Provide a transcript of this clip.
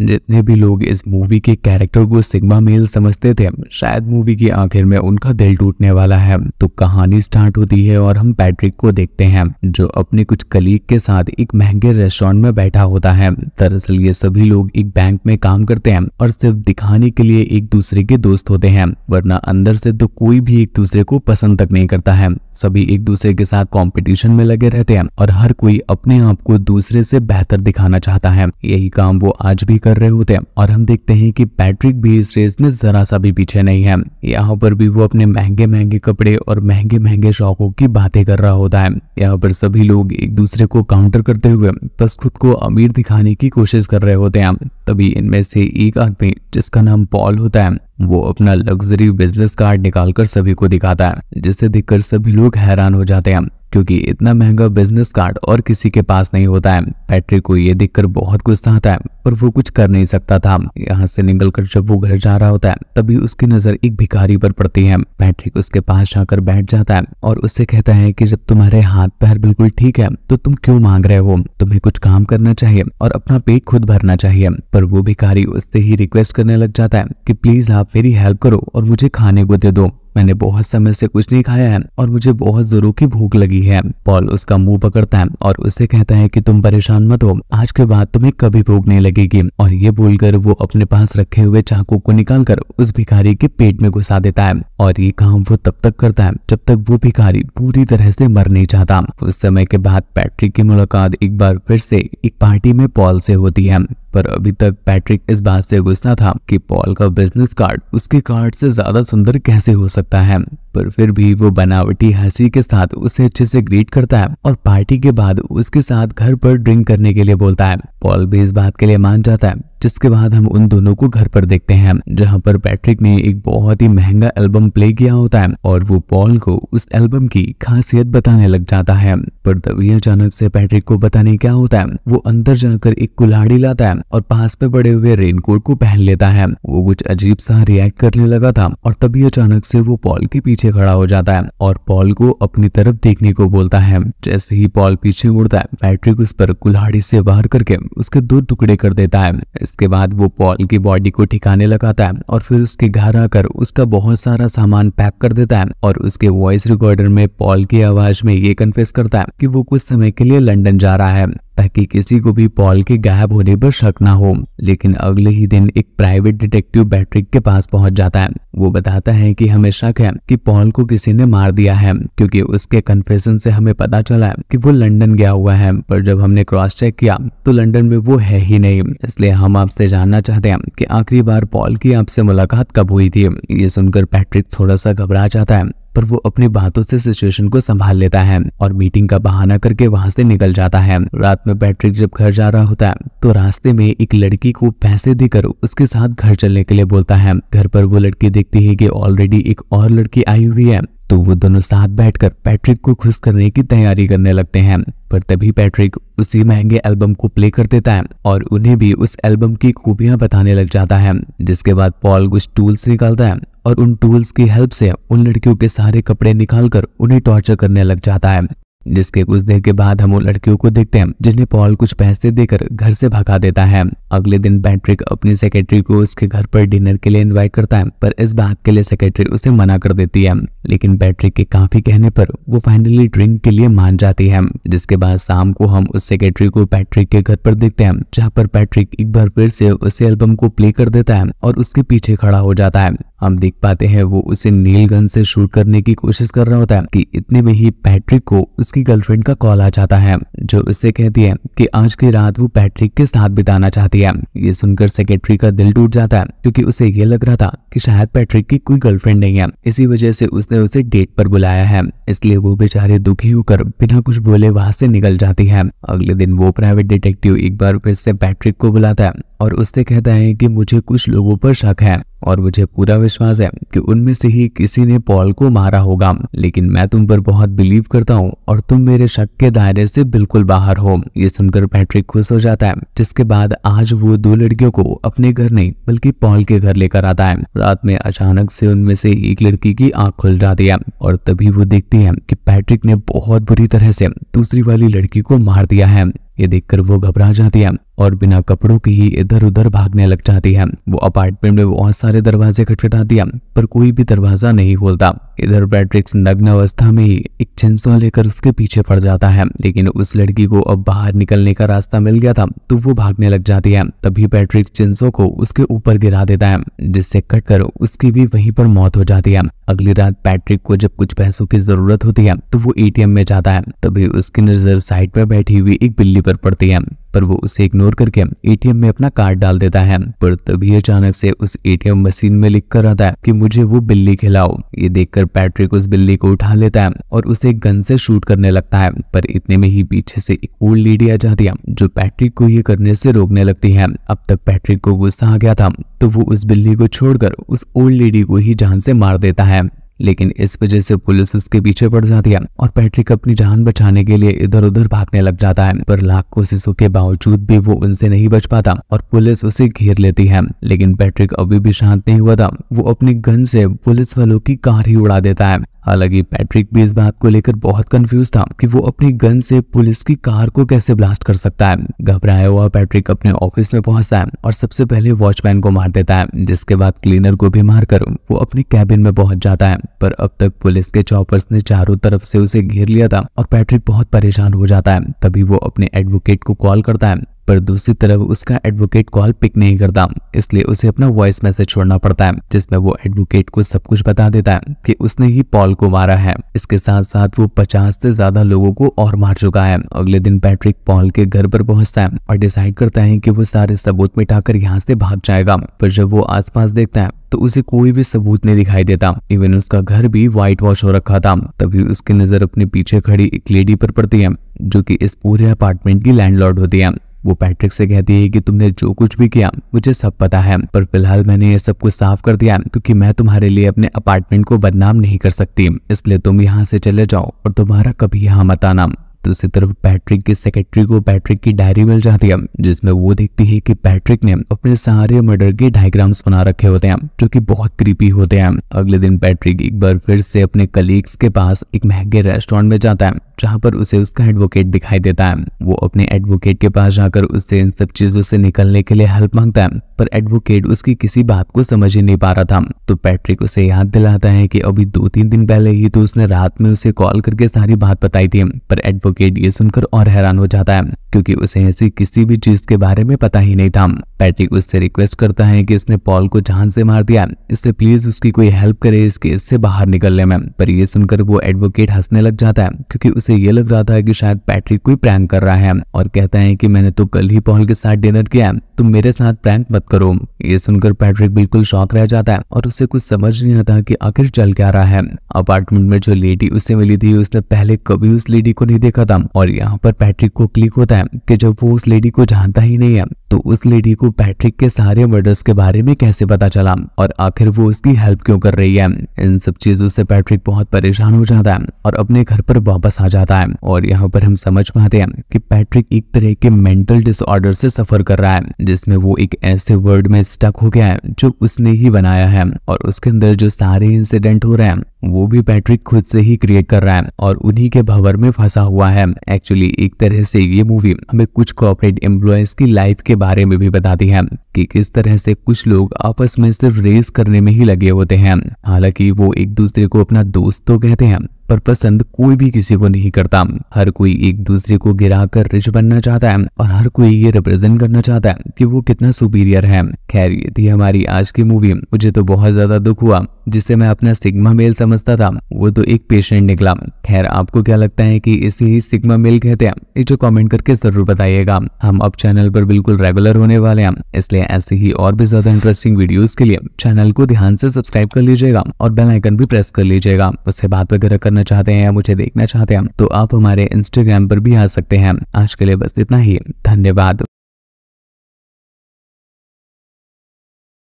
जितने भी लोग इस मूवी के कैरेक्टर को सिग्मा मेल समझते थे शायद मूवी के आखिर में उनका दिल टूटने वाला है तो कहानी स्टार्ट होती है और हम पैट्रिक को देखते हैं जो अपने कुछ कलीग के साथ एक महंगे रेस्टोरेंट में बैठा होता है दरअसल ये सभी लोग एक बैंक में काम करते हैं और सिर्फ दिखाने के लिए एक दूसरे के दोस्त होते हैं वरना अंदर से तो कोई भी एक दूसरे को पसंद तक नहीं करता है सभी एक दूसरे के साथ कंपटीशन में लगे रहते हैं और हर कोई अपने आप को दूसरे से बेहतर दिखाना चाहता है यही काम वो आज भी कर रहे होते हैं और हम देखते हैं कि पैट्रिक भी इस रेस में जरा सा भी पीछे नहीं है यहाँ पर भी वो अपने महंगे महंगे कपड़े और महंगे महंगे शौकों की बातें कर रहा होता है यहाँ पर सभी लोग एक दूसरे को काउंटर करते हुए बस खुद को अमीर दिखाने की कोशिश कर रहे होते हैं तभी इनमें से एक आदमी जिसका नाम पॉल होता है वो अपना लग्जरी बिजनेस कार्ड निकालकर सभी को दिखाता है जिसे देखकर सभी लोग हैरान हो जाते हैं क्योंकि इतना महंगा बिजनेस कार्ड और किसी के पास नहीं होता है पैट्रिक को ये देखकर बहुत गुस्सा आता है पर वो कुछ कर नहीं सकता था यहाँ से कर जब वो घर जा रहा होता है तभी उसकी नजर एक भिखारी पर पड़ती है पैट्रिक उसके पास जाकर बैठ जाता है और उससे कहता है कि जब तुम्हारे हाथ पैर बिल्कुल ठीक है तो तुम क्यों मांग रहे हो तुम्हें कुछ काम करना चाहिए और अपना पेट खुद भरना चाहिए पर वो भिखारी उससे ही रिक्वेस्ट करने लग जाता है की प्लीज आप मेरी हेल्प करो और मुझे खाने को दे दो मैंने बहुत समय से कुछ नहीं खाया है और मुझे बहुत जोरों की भूख लगी है पॉल उसका मुंह पकड़ता है और उसे कहता है कि तुम परेशान मत हो आज के बाद तुम्हें कभी भूख नहीं लगेगी और ये बोलकर वो अपने पास रखे हुए चाकू को निकाल कर उस भिखारी के पेट में घुसा देता है और ये काम वो तब तक करता है जब तक वो भिखारी पूरी तरह से मर नहीं चाहता उस समय के बाद पैट्रिक की मुलाकात एक बार फिर से एक पार्टी में पॉल से होती है पर अभी तक पैट्रिक इस बात से गुस्सा था कि पॉल का बिजनेस कार्ड उसके कार्ड से ज्यादा सुंदर कैसे हो सकता है पर फिर भी वो बनावटी हंसी के साथ उसे अच्छे से ग्रीट करता है और पार्टी के बाद उसके साथ घर पर ड्रिंक करने के लिए बोलता है पॉल भी इस बात के लिए मान जाता है जिसके बाद हम उन दोनों को घर पर देखते हैं जहाँ पर पैट्रिक ने एक बहुत ही महंगा एल्बम प्ले किया होता है और वो पॉल को उस एल्बम की खासियत बताने लग जाता है पर तभी अचानक से पैट्रिक को पता नहीं क्या होता है वो अंदर जाकर एक कुल्हाड़ी लाता है और पास पे पड़े हुए रेनकोट को पहन लेता है वो कुछ अजीब सा रिएक्ट करने लगा था और तभी अचानक से वो पॉल के पीछे पीछे खड़ा हो जाता है और पॉल को अपनी तरफ देखने को बोलता है जैसे ही पॉल पीछे मुड़ता है पैट्रिक उस पर कुल्हाड़ी से बाहर करके उसके दो टुकड़े कर देता है इसके बाद वो पॉल की बॉडी को ठिकाने लगाता है और फिर उसके घर आकर उसका बहुत सारा सामान पैक कर देता है और उसके वॉइस रिकॉर्डर में पॉल की आवाज में ये कन्फेस करता है कि वो कुछ समय के लिए लंदन जा रहा है ताकि किसी को भी पॉल के गायब होने पर शक ना हो लेकिन अगले ही दिन एक प्राइवेट डिटेक्टिव बैट्रिक के पास पहुंच जाता है वो बताता है कि हमें शक है कि पॉल को किसी ने मार दिया है क्योंकि उसके कन्फेशन से हमें पता चला है कि वो लंदन गया हुआ है पर जब हमने क्रॉस चेक किया तो लंदन में वो है ही नहीं इसलिए हम आपसे जानना चाहते हैं कि आखिरी बार पॉल की आपसे मुलाकात कब हुई थी ये सुनकर पैट्रिक थोड़ा सा घबरा जाता है पर वो अपनी बातों से सिचुएशन को संभाल लेता है और मीटिंग का बहाना करके वहां से निकल जाता है रात में पैट्रिक जब घर जा रहा होता है तो रास्ते में एक लड़की को पैसे देकर उसके साथ घर चलने के लिए बोलता है घर पर वो लड़की देखती है कि ऑलरेडी एक और लड़की आई हुई है तो वो दोनों साथ बैठकर पैट्रिक को खुश करने की तैयारी करने लगते हैं पर तभी पैट्रिक उसी महंगे एल्बम को प्ले कर देता है और उन्हें भी उस एल्बम की खूबियां बताने लग जाता है जिसके बाद पॉल कुछ टूल्स निकालता है और उन टूल्स की हेल्प से उन लड़कियों के सारे कपड़े निकालकर उन्हें टॉर्चर करने लग जाता है जिसके कुछ देर के बाद हम उन लड़कियों को देखते हैं जिन्हें पॉल कुछ पैसे देकर घर से भगा देता है अगले दिन पैट्रिक अपनी सेक्रेटरी को उसके घर पर डिनर के लिए इनवाइट करता है पर इस बात के लिए सेक्रेटरी उसे मना कर देती है लेकिन पैट्रिक के काफी कहने पर वो फाइनली ड्रिंक के लिए मान जाती है जिसके बाद शाम को हम उस सेक्रेटरी को पैट्रिक के घर पर देखते हैं जहाँ पर पैट्रिक एक बार फिर से उसे एल्बम को प्ले कर देता है और उसके पीछे खड़ा हो जाता है हम देख पाते हैं वो उसे नील गन से शूट करने की कोशिश कर रहा होता है कि इतने में ही पैट्रिक को उस उसकी गर्लफ्रेंड का कॉल आ जाता है जो उससे कहती है कि आज की रात वो पैट्रिक के साथ बिताना चाहती है ये सुनकर सेक्रेटरी का दिल टूट जाता है क्योंकि उसे ये लग रहा था कि शायद पैट्रिक की कोई गर्लफ्रेंड नहीं है इसी वजह से उसने उसे डेट पर बुलाया है इसलिए वो बेचारे दुखी होकर बिना कुछ बोले वहां से निकल जाती है अगले दिन वो प्राइवेट डिटेक्टिव एक बार फिर से पैट्रिक को बुलाता है और उससे कहता है कि मुझे कुछ लोगों पर शक है और मुझे पूरा विश्वास है कि उनमें से ही किसी ने पॉल को मारा होगा लेकिन मैं तुम पर बहुत बिलीव करता हूँ और तुम मेरे शक के दायरे से बिल्कुल बाहर हो ये सुनकर पैट्रिक खुश हो जाता है जिसके बाद आज वो दो लड़कियों को अपने घर नहीं बल्कि पॉल के घर लेकर आता है रात में अचानक से उनमें से एक लड़की की आंख खुल जाती है और तभी वो देखती है कि पैट्रिक ने बहुत बुरी तरह से दूसरी वाली लड़की को मार दिया है ये देखकर वो घबरा जाती है और बिना कपड़ों के ही इधर उधर भागने लग जाती है वो अपार्टमेंट में बहुत सारे दरवाजे खटखटा दिया पर कोई भी दरवाजा नहीं खोलता इधर पैट्रिक्स नग्न अवस्था में ही एक चिंसा लेकर उसके पीछे पड़ जाता है लेकिन उस लड़की को अब बाहर निकलने का रास्ता मिल गया था तो वो भागने लग जाती है तभी पैट्रिक चिंसो को उसके ऊपर गिरा देता है जिससे कटकर उसकी भी वहीं पर मौत हो जाती है अगली रात पैट्रिक को जब कुछ पैसों की जरूरत होती है तो वो एटीएम में जाता है तभी उसकी नजर साइड पर बैठी हुई एक बिल्ली पर पड़ती है पर वो उसे इग्नोर करके एटीएम में अपना कार्ड डाल देता है पर तभी अचानक से उस एटीएम मशीन में लिख कर आता है कि मुझे वो बिल्ली खिलाओ ये देखकर फिर पैट्रिक उस बिल्ली को उठा लेता है और उसे गन से शूट करने लगता है पर इतने में ही पीछे से एक ओल्ड लेडी आ जाती है जो पैट्रिक को ये करने से रोकने लगती है अब तक पैट्रिक को गुस्सा आ गया था तो वो उस बिल्ली को छोड़कर उस ओल्ड लेडी को ही जान से मार देता है लेकिन इस वजह से पुलिस उसके पीछे पड़ जाती है और पैट्रिक अपनी जान बचाने के लिए इधर उधर भागने लग जाता है पर लाख कोशिशों के बावजूद भी वो उनसे नहीं बच पाता और पुलिस उसे घेर लेती है लेकिन पैट्रिक अभी भी शांत नहीं हुआ था वो अपनी गन से पुलिस वालों की कार ही उड़ा देता है हालांकि पैट्रिक भी इस बात को लेकर बहुत कंफ्यूज था कि वो अपनी गन से पुलिस की कार को कैसे ब्लास्ट कर सकता है घबराया हुआ पैट्रिक अपने ऑफिस में पहुंचता है और सबसे पहले वॉचमैन को मार देता है जिसके बाद क्लीनर को भी मारकर वो अपने कैबिन में पहुंच जाता है पर अब तक पुलिस के चौपर्स ने चारों तरफ से उसे घेर लिया था और पैट्रिक बहुत परेशान हो जाता है तभी वो अपने एडवोकेट को कॉल करता है पर दूसरी तरफ उसका एडवोकेट कॉल पिक नहीं करता इसलिए उसे अपना वॉइस मैसेज छोड़ना पड़ता है जिसमें वो एडवोकेट को सब कुछ बता देता है कि उसने ही पॉल को मारा है इसके साथ साथ वो पचास से ज्यादा लोगों को और मार चुका है अगले दिन पैट्रिक पॉल के घर पर पहुंचता है और डिसाइड करता है की वो सारे सबूत मिटाकर यहाँ से भाग जाएगा पर जब वो आस देखता है तो उसे कोई भी सबूत नहीं दिखाई देता इवन उसका घर भी व्हाइट वॉश हो रखा था तभी उसकी नजर अपने पीछे खड़ी एक लेडी पर पड़ती है जो कि इस पूरे अपार्टमेंट की लैंडलॉर्ड होती है वो पैट्रिक से कहती है कि तुमने जो कुछ भी किया मुझे सब पता है पर फिलहाल मैंने ये सब कुछ साफ कर दिया क्योंकि मैं तुम्हारे लिए अपने अपार्टमेंट को बदनाम नहीं कर सकती इसलिए तुम यहाँ से चले जाओ और तुम्हारा कभी यहाँ मत आना दूसरी तो तरफ पैट्रिक की सेक्रेटरी को पैट्रिक की डायरी मिल जाती है जिसमें वो देखती है कि पैट्रिक ने अपने सारे मर्डर के डायग्राम्स बना रखे होते हैं जो कि बहुत क्रीपी होते हैं अगले दिन पैट्रिक एक बार फिर से अपने कलीग्स के पास एक महंगे रेस्टोरेंट में जाता है जहाँ पर उसे उसका एडवोकेट दिखाई देता है वो अपने एडवोकेट के पास जाकर उससे इन सब चीजों से निकलने के लिए हेल्प मांगता है पर एडवोकेट उसकी किसी बात को समझ ही नहीं पा रहा था तो पैट्रिक उसे याद दिलाता है कि अभी दो तीन दिन पहले ही तो उसने रात में उसे कॉल करके सारी बात बताई थी पर एडवोकेट एडवोकेट ये सुनकर और हैरान हो जाता है क्योंकि उसे ऐसी किसी भी चीज के बारे में पता ही नहीं था पैट्रिक उससे रिक्वेस्ट करता है कि उसने पॉल को जान से मार दिया इसलिए प्लीज उसकी कोई हेल्प करे इस केस से बाहर निकलने में पर यह सुनकर वो एडवोकेट हंसने लग जाता है क्योंकि उसे ये लग रहा था कि शायद पैट्रिक कोई प्रैंक कर रहा है और कहता है कि मैंने तो कल ही पॉल के साथ डिनर किया तुम मेरे साथ प्रैंक मत करो ये सुनकर पैट्रिक बिल्कुल शौक रह जाता है और उसे कुछ समझ नहीं आता कि आखिर चल क्या रहा है अपार्टमेंट में जो लेडी उसे मिली थी उसने पहले कभी उस लेडी को नहीं देखा था और यहाँ पर पैट्रिक को क्लिक होता है कि जब वो उस लेडी को जानता ही नहीं है तो उस लेडी को पैट्रिक के सारे मर्डर्स के बारे में कैसे पता चला और आखिर वो उसकी हेल्प क्यों कर रही है इन सब चीजों से पैट्रिक बहुत परेशान हो जाता है और अपने घर पर वापस आ जाता है और यहाँ पर हम समझ पाते हैं कि पैट्रिक एक तरह के मेंटल डिसऑर्डर से सफर कर रहा है जिसमें वो एक ऐसे वर्ड में स्टक हो गया है जो उसने ही बनाया है और उसके अंदर जो सारे इंसिडेंट हो रहे हैं वो भी पैट्रिक खुद से ही क्रिएट कर रहा है और उन्हीं के भवर में फंसा हुआ है एक्चुअली एक तरह से ये मूवी हमें कुछ कॉपरेट एम्प्लॉयज की लाइफ के बारे में भी बताती है कि किस तरह से कुछ लोग आपस में सिर्फ रेस करने में ही लगे होते हैं हालांकि वो एक दूसरे को अपना दोस्त तो कहते हैं पर पसंद कोई भी किसी को नहीं करता हर कोई एक दूसरे को गिरा कर रिच बनना चाहता है और हर कोई ये रिप्रेजेंट करना चाहता है कि वो कितना सुपीरियर है खैर ये थी हमारी आज की मूवी मुझे तो बहुत ज्यादा दुख हुआ जिसे मैं अपना सिग्मा मेल समझता था वो तो एक पेशेंट निकला खैर आपको क्या लगता है कि इसे ही सिग्मा मेल कहते हैं इसे कमेंट करके जरूर बताइएगा हम अब चैनल पर बिल्कुल रेगुलर होने वाले हैं इसलिए ऐसे ही और भी ज्यादा इंटरेस्टिंग वीडियोस के लिए चैनल को ध्यान से सब्सक्राइब कर लीजिएगा और बेलाइकन भी प्रेस कर लीजिएगा उससे बात वगैरह करना सुनना चाहते हैं या मुझे देखना चाहते हैं तो आप हमारे इंस्टाग्राम पर भी आ सकते हैं आज के लिए बस इतना ही धन्यवाद